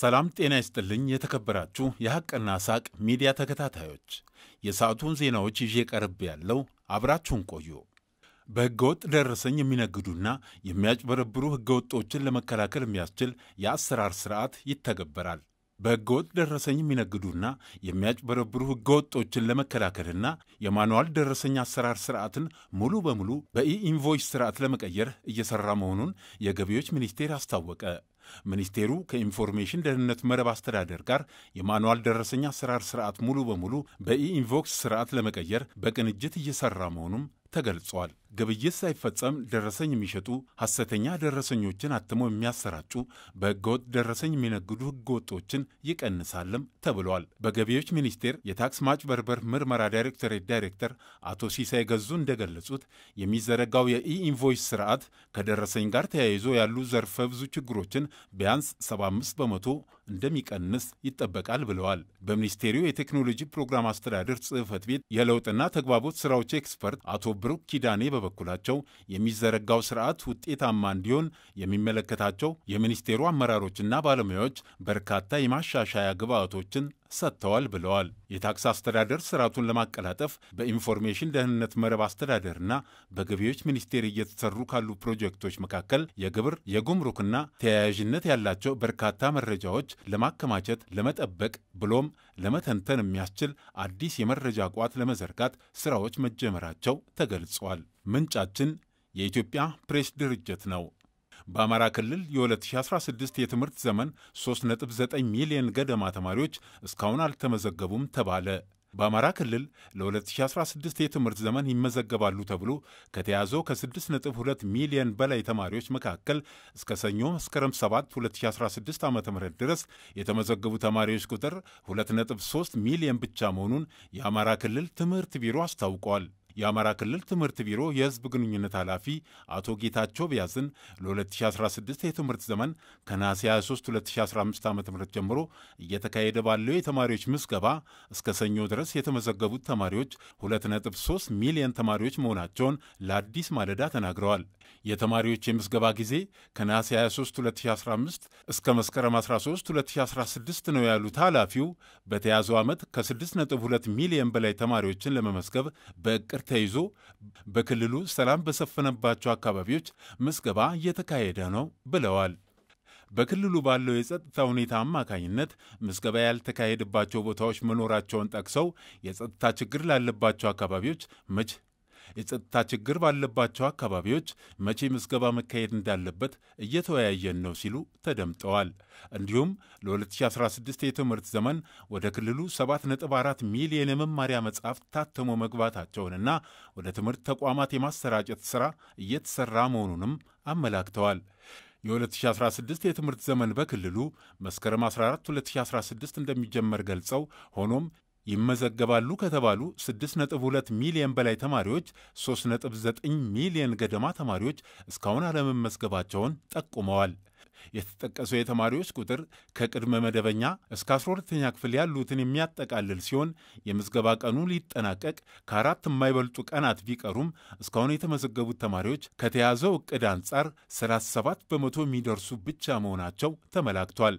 ሰላም ጤና ይስጥልኝ። የተከበራችሁ የሐቅና ሳቅ ሚዲያ ተከታታዮች የሰዓቱን ዜናዎች ይዤ ቀርብ ያለው አብራችሁን ቆዩ። በሕገወጥ ደረሰኝ የሚነግዱና የሚያጭበረብሩ ሕገወጦችን ለመከላከል የሚያስችል የአሰራር ስርዓት ይተገበራል። በህገወጥ ደረሰኝ የሚነግዱና የሚያጭበረብሩ ህገወጦችን ለመከላከልና የማኑዋል ደረሰኝ አሰራር ስርዓትን ሙሉ በሙሉ በኢኢንቮይስ ስርዓት ለመቀየር እየሰራ መሆኑን የገቢዎች ሚኒስቴር አስታወቀ። ሚኒስቴሩ ከኢንፎርሜሽን ደህንነት መረብ አስተዳደር ጋር የማኑዋል ደረሰኝ አሰራር ስርዓት ሙሉ በሙሉ በኢኢንቮክስ ስርዓት ለመቀየር በቅንጅት እየሰራ መሆኑም ተገልጿል። ግብይት ሳይፈጸም ደረሰኝ የሚሸጡ ሐሰተኛ ደረሰኞችን አትመው የሚያሰራጩ በህገወጥ ደረሰኝ የሚነግዱ ህገወጦችን ይቀንሳልም ተብሏል። በገቢዎች ሚኒስቴር የታክስ ማጭበርበር ምርመራ ዳይሬክቶሬት ዳይሬክተር አቶ ሲሳይ ገዙ እንደገለጹት የሚዘረጋው የኢኢንቮይስ ስርዓት ከደረሰኝ ጋር ተያይዞ ያሉ ዘርፈ ብዙ ችግሮችን ቢያንስ 75 በመቶ እንደሚቀንስ ይጠበቃል ብለዋል። በሚኒስቴሩ የቴክኖሎጂ ፕሮግራም አስተዳደር ጽህፈት ቤት የለውጥና ተግባቦት ስራዎች ኤክስፐርት አቶ ብሩክ ኪዳኔ በበኩላቸው የሚዘረጋው ስርዓት ውጤታማ እንዲሆን የሚመለከታቸው የሚኒስቴሩ አመራሮችና ባለሙያዎች በርካታ የማሻሻያ ግብአቶችን ሰጥተዋል ብለዋል። የታክስ አስተዳደር ስርዓቱን ለማቀላጠፍ በኢንፎርሜሽን ደህንነት መረብ አስተዳደርና በገቢዎች ሚኒስቴር እየተሰሩ ካሉ ፕሮጀክቶች መካከል የግብር የጉምሩክና ተያያዥነት ያላቸው በርካታ መረጃዎች ለማከማቸት፣ ለመጠበቅ ብሎም ለመተንተን የሚያስችል አዲስ የመረጃ ቋት ለመዘርጋት ስራዎች መጀመራቸው ተገልጿል። ምንጫችን የኢትዮጵያ ፕሬስ ድርጅት ነው። በአማራ ክልል የ2016 የትምህርት ዘመን 3.9 ሚሊዮን ገደማ ተማሪዎች እስካሁን አልተመዘገቡም ተባለ። በአማራ ክልል ለ2016 የትምህርት ዘመን ይመዘገባሉ ተብሎ ከተያዘው ከ6.2 ሚሊዮን በላይ ተማሪዎች መካከል እስከ ሰኞ መስከረም 7 2016 ዓ ም ድረስ የተመዘገቡ ተማሪዎች ቁጥር 2.3 ሚሊዮን ብቻ መሆኑን የአማራ ክልል ትምህርት ቢሮ አስታውቋል። የአማራ ክልል ትምህርት ቢሮ የህዝብ ግንኙነት ኃላፊ አቶ ጌታቸው ቢያዝን ለ2016 የትምህርት ዘመን ከነሐሴ 23 2015 ዓ ም ጀምሮ እየተካሄደ ባለው የተማሪዎች ምዝገባ እስከ ሰኞ ድረስ የተመዘገቡት ተማሪዎች 2.3 ሚሊዮን ተማሪዎች መሆናቸውን ለአዲስ ማለዳ ተናግረዋል። የተማሪዎች የምዝገባ ጊዜ ከነሐሴ 23 2015 እስከ መስከረም 13 2016 ነው ያሉት ኃላፊው በተያዘው ዓመት ከ6.2 ሚሊዮን በላይ ተማሪዎችን ለመመዝገብ በእቅድ ተይዞ በክልሉ ሰላም በሰፈነባቸው አካባቢዎች ምዝገባ እየተካሄደ ነው ብለዋል። በክልሉ ባለው የጸጥታ ሁኔታ አማካኝነት ምዝገባ ያልተካሄደባቸው ቦታዎች መኖራቸውን ጠቅሰው የጸጥታ ችግር ላለባቸው አካባቢዎች መች የጸጥታ ችግር ባለባቸው አካባቢዎች መቼ ምዝገባ መካሄድ እንዳለበት እየተወያየን ነው ሲሉ ተደምጠዋል። እንዲሁም ለ2016 የትምህርት ዘመን ወደ ክልሉ 7.4 ሚሊዮን የመማሪያ መጽሐፍት ታተሞ መግባታቸውንና ወደ ትምህርት ተቋማት የማሰራጨት ሥራ እየተሠራ መሆኑንም አመላክተዋል። የ2016 የትምህርት ዘመን በክልሉ መስከረም 14 2016 እንደሚጀመር ገልጸው ሆኖም ይመዘገባሉ ከተባሉ 6.2 ሚሊዮን በላይ ተማሪዎች 3.9 ሚሊዮን ገደማ ተማሪዎች እስካሁን አለመመዝገባቸውን ጠቁመዋል። የተጠቀሰው የተማሪዎች ቁጥር ከቅድመ መደበኛ እስከ 12ተኛ ክፍል ያሉትን የሚያጠቃልል ሲሆን የምዝገባ ቀኑ ሊጠናቀቅ ከአራት የማይበልጡ ቀናት ቢቀሩም እስካሁን የተመዘገቡት ተማሪዎች ከተያዘው እቅድ አንጻር 37 በመቶ የሚደርሱ ብቻ መሆናቸው ተመላክቷል።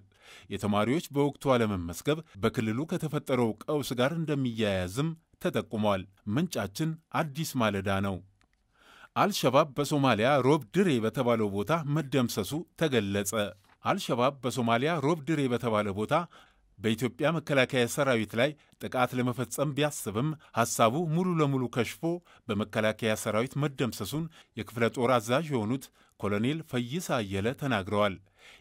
የተማሪዎች በወቅቱ አለመመዝገብ በክልሉ ከተፈጠረው ቀውስ ጋር እንደሚያያዝም ተጠቁሟል። ምንጫችን አዲስ ማለዳ ነው። አልሸባብ በሶማሊያ ሮብ ድሬ በተባለው ቦታ መደምሰሱ ተገለጸ። አልሸባብ በሶማሊያ ሮብ ድሬ በተባለ ቦታ በኢትዮጵያ መከላከያ ሰራዊት ላይ ጥቃት ለመፈጸም ቢያስብም ሐሳቡ ሙሉ ለሙሉ ከሽፎ በመከላከያ ሰራዊት መደምሰሱን የክፍለ ጦር አዛዥ የሆኑት ኮሎኔል ፈይሳ አየለ ተናግረዋል።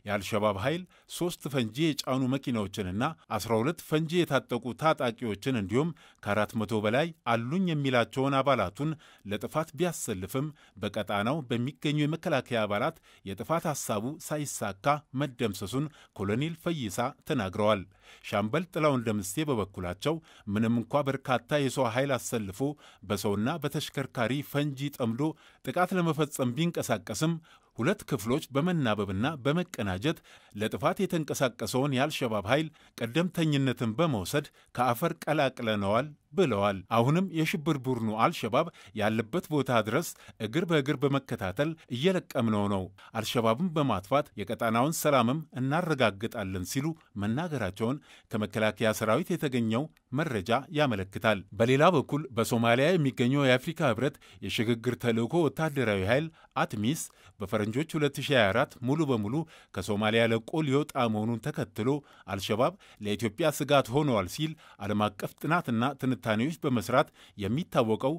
የአልሸባብ ኃይል ሶስት ፈንጂ የጫኑ መኪናዎችንና 12 ፈንጂ የታጠቁ ታጣቂዎችን እንዲሁም ከ400 በላይ አሉኝ የሚላቸውን አባላቱን ለጥፋት ቢያሰልፍም በቀጣናው በሚገኙ የመከላከያ አባላት የጥፋት ሐሳቡ ሳይሳካ መደምሰሱን ኮሎኔል ፈይሳ ተናግረዋል። ሻምበል ጥላውን ደምሴ በበኩላቸው ምንም እንኳ በርካታ የሰው ኃይል አሰልፎ በሰውና በተሽከርካሪ ፈንጂ ጠምዶ ጥቃት ለመፈጸም ቢንቀሳቀስም ሁለት ክፍሎች በመናበብና በመቀናጀት ለጥፋት የተንቀሳቀሰውን የአልሸባብ ኃይል ቀደምተኝነትን በመውሰድ ከአፈር ቀላቅለነዋል ብለዋል። አሁንም የሽብር ቡድኑ አልሸባብ ያለበት ቦታ ድረስ እግር በእግር በመከታተል እየለቀምነው ነው። አልሸባብን በማጥፋት የቀጣናውን ሰላምም እናረጋግጣለን ሲሉ መናገራቸውን ከመከላከያ ሰራዊት የተገኘው መረጃ ያመለክታል። በሌላ በኩል በሶማሊያ የሚገኘው የአፍሪካ ህብረት የሽግግር ተልእኮ ወታደራዊ ኃይል አትሚስ በፈረንጆች 2024 ሙሉ በሙሉ ከሶማሊያ ለቆ ሊወጣ መሆኑን ተከትሎ አልሸባብ ለኢትዮጵያ ስጋት ሆነዋል ሲል ዓለም አቀፍ ጥናትና ትንታ ትንታኔዎች በመስራት የሚታወቀው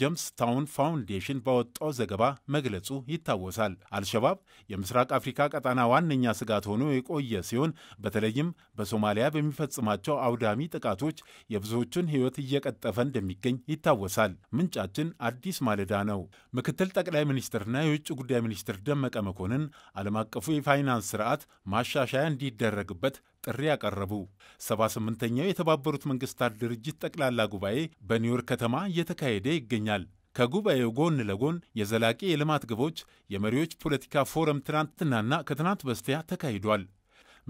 ጀምስ ታውን ፋውንዴሽን ባወጣው ዘገባ መግለጹ ይታወሳል። አልሸባብ የምስራቅ አፍሪካ ቀጣና ዋነኛ ስጋት ሆኖ የቆየ ሲሆን በተለይም በሶማሊያ በሚፈጽማቸው አውዳሚ ጥቃቶች የብዙዎቹን ሕይወት እየቀጠፈ እንደሚገኝ ይታወሳል። ምንጫችን አዲስ ማለዳ ነው። ምክትል ጠቅላይ ሚኒስትርና የውጭ ጉዳይ ሚኒስትር ደመቀ መኮንን ዓለም አቀፉ የፋይናንስ ስርዓት ማሻሻያ እንዲደረግበት ጥሪ ያቀረቡ። 78ኛው የተባበሩት መንግስታት ድርጅት ጠቅላላ ጉባኤ በኒውዮርክ ከተማ እየተካሄደ ይገኛል። ከጉባኤው ጎን ለጎን የዘላቂ የልማት ግቦች የመሪዎች ፖለቲካ ፎረም ትናንትናና ከትናንት በስቲያ ተካሂዷል።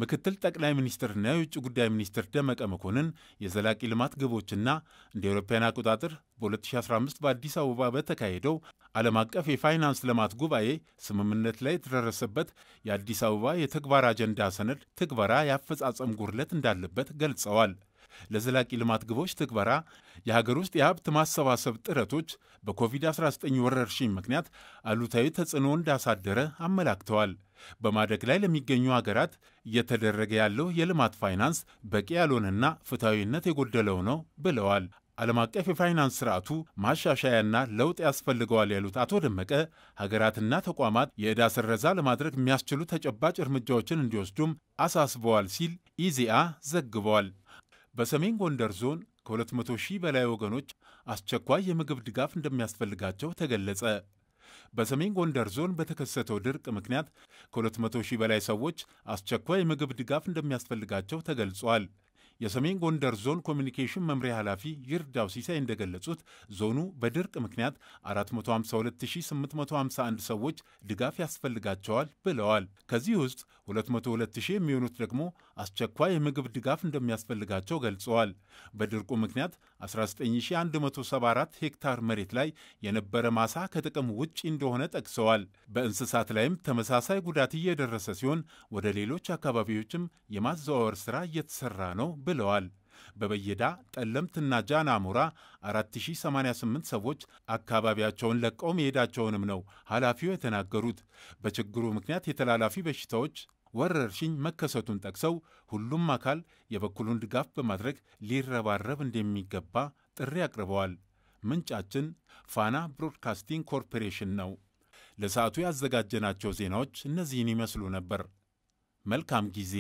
ምክትል ጠቅላይ ሚኒስትርና የውጭ ጉዳይ ሚኒስትር ደመቀ መኮንን የዘላቂ ልማት ግቦችና እንደ አውሮፓውያን አቆጣጠር በ2015 በአዲስ አበባ በተካሄደው ዓለም አቀፍ የፋይናንስ ልማት ጉባኤ ስምምነት ላይ የተደረሰበት የአዲስ አበባ የተግባር አጀንዳ ሰነድ ትግበራ የአፈጻጸም ጉድለት እንዳለበት ገልጸዋል። ለዘላቂ ልማት ግቦች ትግበራ የሀገር ውስጥ የሀብት ማሰባሰብ ጥረቶች በኮቪድ-19 ወረርሽኝ ምክንያት አሉታዊ ተጽዕኖ እንዳሳደረ አመላክተዋል። በማደግ ላይ ለሚገኙ ሀገራት እየተደረገ ያለው የልማት ፋይናንስ በቂ ያልሆነና ፍትሐዊነት የጎደለው ነው ብለዋል ዓለም አቀፍ የፋይናንስ ስርዓቱ ማሻሻያና ለውጥ ያስፈልገዋል ያሉት አቶ ደመቀ ሀገራትና ተቋማት የዕዳ ስረዛ ለማድረግ የሚያስችሉ ተጨባጭ እርምጃዎችን እንዲወስዱም አሳስበዋል ሲል ኢዜአ ዘግበዋል። በሰሜን ጎንደር ዞን ከ200 ሺህ በላይ ወገኖች አስቸኳይ የምግብ ድጋፍ እንደሚያስፈልጋቸው ተገለጸ። በሰሜን ጎንደር ዞን በተከሰተው ድርቅ ምክንያት ከ200 ሺህ በላይ ሰዎች አስቸኳይ የምግብ ድጋፍ እንደሚያስፈልጋቸው ተገልጿል። የሰሜን ጎንደር ዞን ኮሚኒኬሽን መምሪያ ኃላፊ ይርዳው ሲሳይ እንደገለጹት ዞኑ በድርቅ ምክንያት 452851 ሰዎች ድጋፍ ያስፈልጋቸዋል ብለዋል። ከዚህ ውስጥ 22000 የሚሆኑት ደግሞ አስቸኳይ የምግብ ድጋፍ እንደሚያስፈልጋቸው ገልጸዋል። በድርቁ ምክንያት 19174 ሄክታር መሬት ላይ የነበረ ማሳ ከጥቅም ውጭ እንደሆነ ጠቅሰዋል። በእንስሳት ላይም ተመሳሳይ ጉዳት እየደረሰ ሲሆን ወደ ሌሎች አካባቢዎችም የማዘዋወር ስራ እየተሰራ ነው ብለዋል። በበየዳ ጠለምትና ጃና አሞራ 4088 ሰዎች አካባቢያቸውን ለቀው መሄዳቸውንም ነው ኃላፊው የተናገሩት። በችግሩ ምክንያት የተላላፊ በሽታዎች ወረርሽኝ መከሰቱን ጠቅሰው ሁሉም አካል የበኩሉን ድጋፍ በማድረግ ሊረባረብ እንደሚገባ ጥሪ አቅርበዋል። ምንጫችን ፋና ብሮድካስቲንግ ኮርፖሬሽን ነው። ለሰዓቱ ያዘጋጀናቸው ዜናዎች እነዚህን ይመስሉ ነበር። መልካም ጊዜ